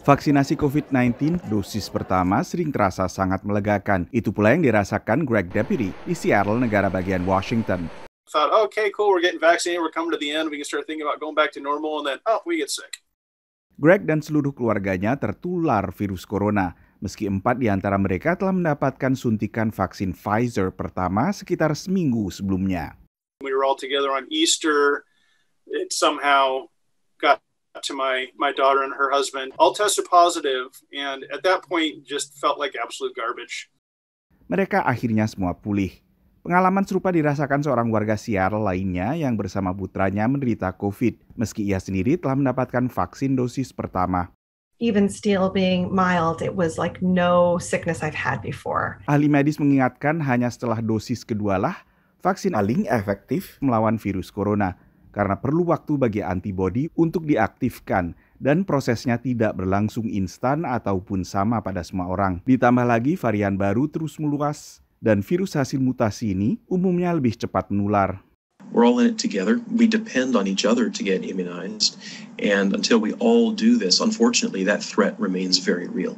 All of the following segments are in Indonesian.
Vaksinasi COVID-19 dosis pertama sering terasa sangat melegakan. Itu pula yang dirasakan Greg Deputy di Seattle, negara bagian Washington. Greg dan seluruh keluarganya tertular virus corona. Meski empat di antara mereka telah mendapatkan suntikan vaksin Pfizer pertama sekitar seminggu sebelumnya. We were all together on Easter. It somehow to my my daughter and her husband all tested positive and at that point just felt like absolute garbage mereka akhirnya semua pulih Pengalaman serupa dirasakan seorang warga Seattle lainnya yang bersama putranya menderita COVID, meski ia sendiri telah mendapatkan vaksin dosis pertama. Even still being mild, it was like no sickness I've had before. Ahli medis mengingatkan hanya setelah dosis kedualah vaksin paling efektif melawan virus corona karena perlu waktu bagi antibodi untuk diaktifkan dan prosesnya tidak berlangsung instan ataupun sama pada semua orang. Ditambah lagi varian baru terus meluas dan virus hasil mutasi ini umumnya lebih cepat menular. We're all in it together. We depend on each other to get immunized. And until we all do this, unfortunately, that threat remains very real.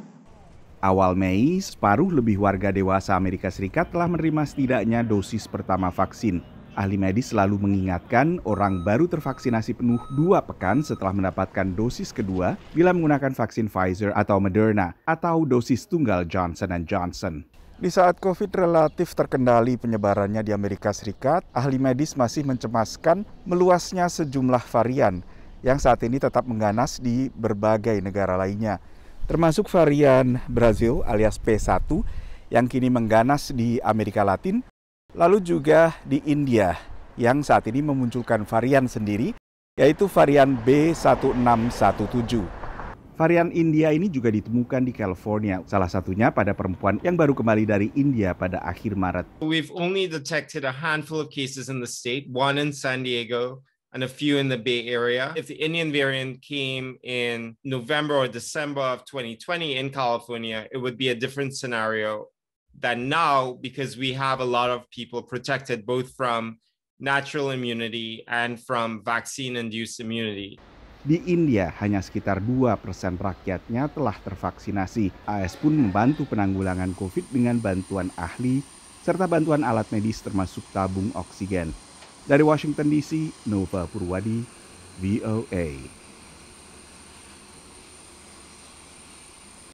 Awal Mei, separuh lebih warga dewasa Amerika Serikat telah menerima setidaknya dosis pertama vaksin, Ahli medis selalu mengingatkan orang baru tervaksinasi penuh dua pekan setelah mendapatkan dosis kedua bila menggunakan vaksin Pfizer atau Moderna atau dosis tunggal Johnson Johnson. Di saat COVID relatif terkendali penyebarannya di Amerika Serikat, ahli medis masih mencemaskan meluasnya sejumlah varian yang saat ini tetap mengganas di berbagai negara lainnya, termasuk varian Brazil alias P1 yang kini mengganas di Amerika Latin Lalu juga di India yang saat ini memunculkan varian sendiri yaitu varian B1617. Varian India ini juga ditemukan di California, salah satunya pada perempuan yang baru kembali dari India pada akhir Maret. We've only detected a handful of cases in the state, one in San Diego and a few in the Bay Area. If the Indian variant came in November or December of 2020 in California, it would be a different scenario that now because we have a lot of people protected both from natural immunity and from vaccine-induced immunity. Di India, hanya sekitar 2% rakyatnya telah tervaksinasi. AS pun membantu penanggulangan COVID dengan bantuan ahli serta bantuan alat medis termasuk tabung oksigen. Dari Washington DC, Nova Purwadi, VOA.